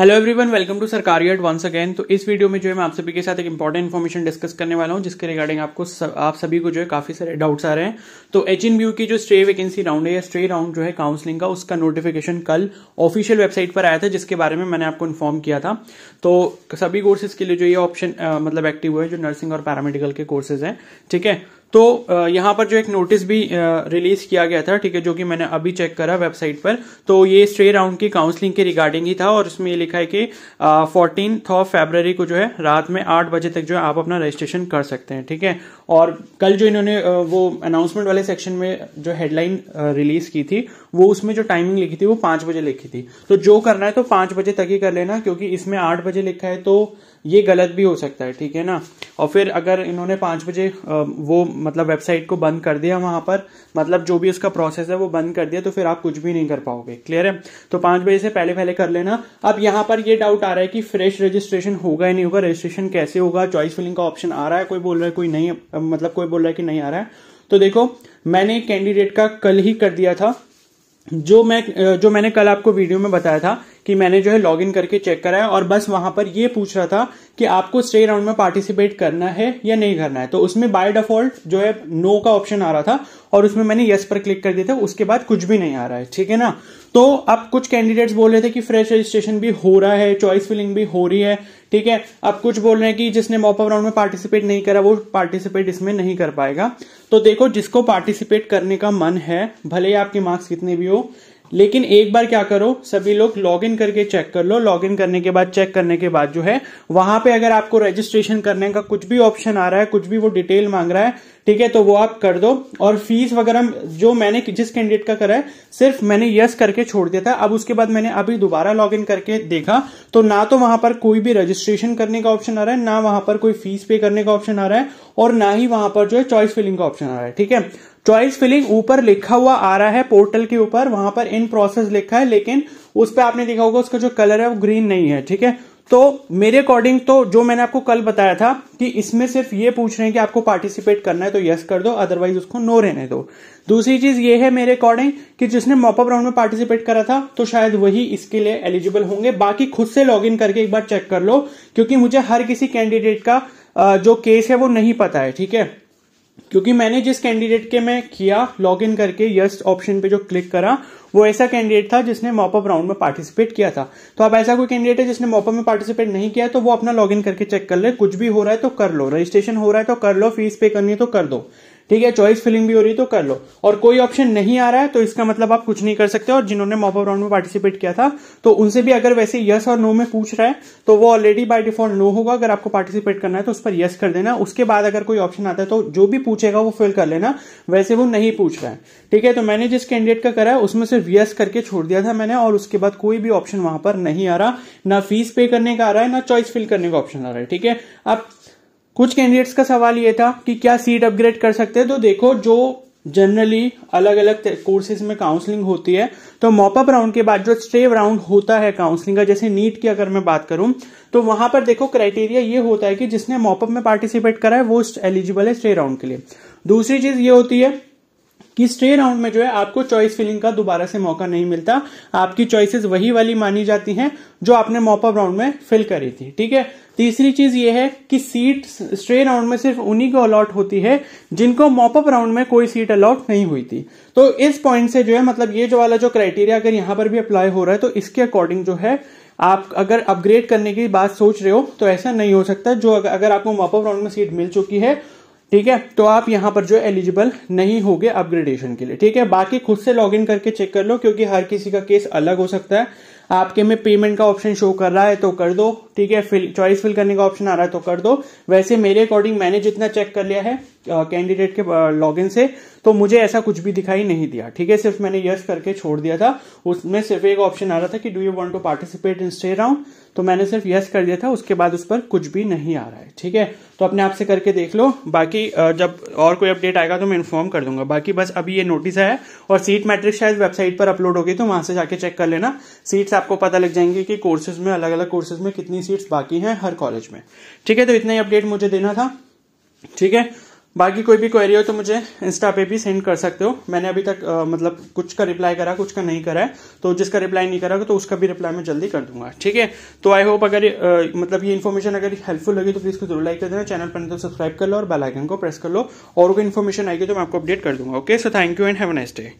hello everyone welcome to सरकारी एट once again तो इस वीडियो में जो है मैं आप सभी के साथ एक इंपॉर्टेंट इन्फॉर्मेशन डिस्कस करने वाला हूं जिसके रिगार्डिंग आपको सब, आप सभी को जो है काफी सारे डाउट्स आ रहे हैं तो एच इन ब्यू की जो स्ट्रे वैकेंसी राउंड है या स्ट्रे राउंड जो है काउंसलिंग का उसका नोटिफिकेशन कल ऑफिशियल वेबसाइट पर आया था जिसके बारे में मैंने आपको इन्फॉर्म किया था तो सभी कोर्सेज के लिए जो ये ऑप्शन मतलब एक्टिव हुआ है जो नर्सिंग और पैरामेडिकल के कोर्सेज हैं ठीक है तो यहां पर जो एक नोटिस भी रिलीज किया गया था ठीक है जो कि मैंने अभी चेक करा वेबसाइट पर तो ये स्ट्रे राउंड की काउंसलिंग के रिगार्डिंग ही था और उसमें लिखा है कि फोर्टीन ऑफ फेब्रवरी को जो है रात में आठ बजे तक जो है आप अपना रजिस्ट्रेशन कर सकते हैं ठीक है और कल जो इन्होंने वो अनाउंसमेंट वाले सेक्शन में जो हेडलाइन रिलीज की थी वो उसमें जो टाइमिंग लिखी थी वो पांच बजे लिखी थी तो जो करना है तो पांच बजे तक ही कर लेना क्योंकि इसमें आठ बजे लिखा है तो ये गलत भी हो सकता है ठीक है ना और फिर अगर इन्होंने पाँच बजे वो मतलब वेबसाइट को बंद कर दिया वहाँ पर मतलब जो भी उसका प्रोसेस है वो बंद कर दिया तो फिर आप कुछ भी नहीं कर पाओगे क्लियर है तो पाँच बजे से पहले पहले कर लेना अब यहाँ पर ये डाउट आ रहा है कि फ्रेश रजिस्ट्रेशन होगा या नहीं होगा रजिस्ट्रेशन कैसे होगा चॉइस फिलिंग का ऑप्शन आ रहा है कोई बोल रहा है कोई नहीं मतलब कोई बोल रहा है कि नहीं आ रहा है तो देखो मैंने कैंडिडेट का कल ही कर दिया था जो मैं जो मैंने कल आपको वीडियो में बताया था कि मैंने जो है लॉग इन करके चेक कराया और बस वहां पर ये पूछ रहा था कि आपको स्टे राउंड में पार्टिसिपेट करना है या नहीं करना है तो उसमें बाय डिफॉल्ट जो है नो का ऑप्शन आ रहा था और उसमें मैंने यस पर क्लिक कर दिया था उसके बाद कुछ भी नहीं आ रहा है ठीक है ना तो अब कुछ कैंडिडेट्स बोल रहे थे कि फ्रेश रजिस्ट्रेशन भी हो रहा है चॉइस फिलिंग भी हो रही है ठीक है अब कुछ बोल रहे हैं कि जिसने मॉपअप राउंड में पार्टिसिपेट नहीं करा वो पार्टिसिपेट इसमें नहीं कर पाएगा तो देखो जिसको पार्टिसिपेट करने का मन है भले ही आपके मार्क्स कितने भी हो लेकिन एक बार क्या करो सभी लोग लॉग इन करके चेक कर लो लॉग इन करने के बाद चेक करने के बाद जो है वहां पे अगर आपको रजिस्ट्रेशन करने का कुछ भी ऑप्शन आ रहा है कुछ भी वो डिटेल मांग रहा है ठीक है तो वो आप कर दो और फीस वगैरह जो मैंने जिस कैंडिडेट का करा है सिर्फ मैंने यस करके छोड़ दिया था अब उसके बाद मैंने अभी दोबारा लॉग इन करके देखा तो ना तो वहां पर कोई भी रजिस्ट्रेशन करने का ऑप्शन आ रहा है ना वहां पर कोई फीस पे करने का ऑप्शन आ रहा है और ना ही वहां पर जो है चॉइस फिलिंग का ऑप्शन आ रहा है ठीक है चॉइस फिलिंग ऊपर लिखा हुआ आ रहा है पोर्टल के ऊपर वहां पर इन प्रोसेस लिखा है लेकिन उस पर आपने देखा होगा उसका जो कलर है वो ग्रीन नहीं है ठीक है तो मेरे अकॉर्डिंग तो जो मैंने आपको कल बताया था कि इसमें सिर्फ ये पूछ रहे हैं कि आपको पार्टिसिपेट करना है तो यस कर दो अदरवाइज उसको नो रहने दो दूसरी चीज ये है मेरे अकॉर्डिंग कि जिसने मॉपअप राउंड में पार्टिसिपेट करा था तो शायद वही इसके लिए एलिजिबल होंगे बाकी खुद से लॉग इन करके एक बार चेक कर लो क्योंकि मुझे हर किसी कैंडिडेट का जो केस है वो नहीं पता है ठीक है क्योंकि मैंने जिस कैंडिडेट के मैं किया लॉग इन करके यस ऑप्शन पे जो क्लिक करा वो ऐसा कैंडिडेट था जिसने मॉपअप राउंड में पार्टिसिपेट किया था तो अब ऐसा कोई कैंडिडेट है जिसने मॉपअप में पार्टिसिपेट नहीं किया तो वो अपना लॉग इन करके चेक कर ले कुछ भी हो रहा है तो कर लो रजिस्ट्रेशन हो रहा है तो कर लो फीस पे करनी है तो कर दो ठीक है चॉइस फिलिंग भी हो रही है तो कर लो और कोई ऑप्शन नहीं आ रहा है तो इसका मतलब आप कुछ नहीं कर सकते और जिन्होंने मॉपअप राउंड में पार्टिसिपेट किया था तो उनसे भी अगर वैसे यस और नो में पूछ रहा है तो वो ऑलरेडी बाय डिफॉल्ट नो होगा अगर आपको पार्टिसिपेट करना है तो उस पर यस कर देना उसके बाद अगर कोई ऑप्शन आता है तो जो भी पूछेगा वो फिल कर लेना वैसे वो नहीं पूछ रहा है ठीक है तो मैंने जिस कैंडिडेट का करा है उसमें सिर्फ यस करके छोड़ दिया था मैंने और उसके बाद कोई भी ऑप्शन वहां पर नहीं आ रहा ना फीस पे करने का आ रहा है ना चॉइस फिल करने का ऑप्शन आ रहा है ठीक है आप कुछ कैंडिडेट्स का सवाल ये था कि क्या सीट अपग्रेड कर सकते हैं तो देखो जो जनरली अलग अलग कोर्सेज में काउंसलिंग होती है तो मॉपअप राउंड के बाद जो स्टेव राउंड होता है काउंसलिंग का जैसे नीट की अगर मैं बात करूं तो वहां पर देखो क्राइटेरिया ये होता है कि जिसने मॉपअप में पार्टिसिपेट करा है वो एलिजिबल है स्टे राउंड के लिए दूसरी चीज ये होती है कि स्ट्रे राउंड में जो है आपको चॉइस फिलिंग का दोबारा से मौका नहीं मिलता आपकी चॉइसेस वही वाली मानी जाती हैं जो आपने मॉपअप राउंड में फिल करी थी ठीक है तीसरी चीज ये है कि सीट स्ट्रे राउंड में सिर्फ उन्हीं को अलॉट होती है जिनको मॉपअप राउंड में कोई सीट अलॉट नहीं हुई थी तो इस पॉइंट से जो है मतलब ये जो वाला जो क्राइटेरिया अगर यहां पर भी अप्लाई हो रहा है तो इसके अकॉर्डिंग जो है आप अगर अपग्रेड करने की बात सोच रहे हो तो ऐसा नहीं हो सकता जो अगर, आपको मॉपअप राउंड में सीट मिल चुकी है ठीक है तो आप यहां पर जो एलिजिबल नहीं होगे अपग्रेडेशन के लिए ठीक है बाकी खुद से लॉग इन करके चेक कर लो क्योंकि हर किसी का केस अलग हो सकता है आपके में पेमेंट का ऑप्शन शो कर रहा है तो कर दो ठीक है फिल चॉइस फिल करने का ऑप्शन आ रहा है तो कर दो वैसे मेरे अकॉर्डिंग मैंने जितना चेक कर लिया है कैंडिडेट के लॉगिन से तो मुझे ऐसा कुछ भी दिखाई नहीं दिया ठीक है सिर्फ मैंने यस करके छोड़ दिया था उसमें सिर्फ एक ऑप्शन आ रहा था कि do you want to participate in stray round तो मैंने सिर्फ यस कर दिया था उसके बाद उस पर कुछ भी नहीं आ रहा है ठीक है तो अपने आप से करके देख लो बाकी जब और कोई अपडेट आएगा तो मैं इन्फॉर्म कर दूंगा बाकी बस अभी ये नोटिस आया और सीट मैट्रिक्स शायद वेबसाइट पर अपलोड होगी तो वहां से जाके चेक कर लेना सीट्स आपको पता लग जाएंगे कि कोर्सेज में अलग अलग कोर्सेज में कितनी सीट्स बाकी हैं हर कॉलेज में ठीक है तो इतना ही अपडेट मुझे देना था ठीक है बाकी कोई भी क्वेरी हो तो मुझे इंस्टा पे भी सेंड कर सकते हो मैंने अभी तक आ, मतलब कुछ का रिप्लाई करा कुछ का नहीं करा है तो जिसका रिप्लाई नहीं करा तो उसका भी रिप्लाई मैं जल्दी कर दूंगा ठीक है तो आई होप अगर आ, मतलब ये इन्फॉर्मेशन अगर हेल्पफुल लगी तो प्लीज़ को जरूर लाइक कर देना चैनल पर तो सब्सक्राइब कर लो और बेलाइकन को प्रेस कर लो और कोई इन्फॉर्मेशन आएगी तो मैं आपको अपडेट कर दूंगा okay so thank you and have nice day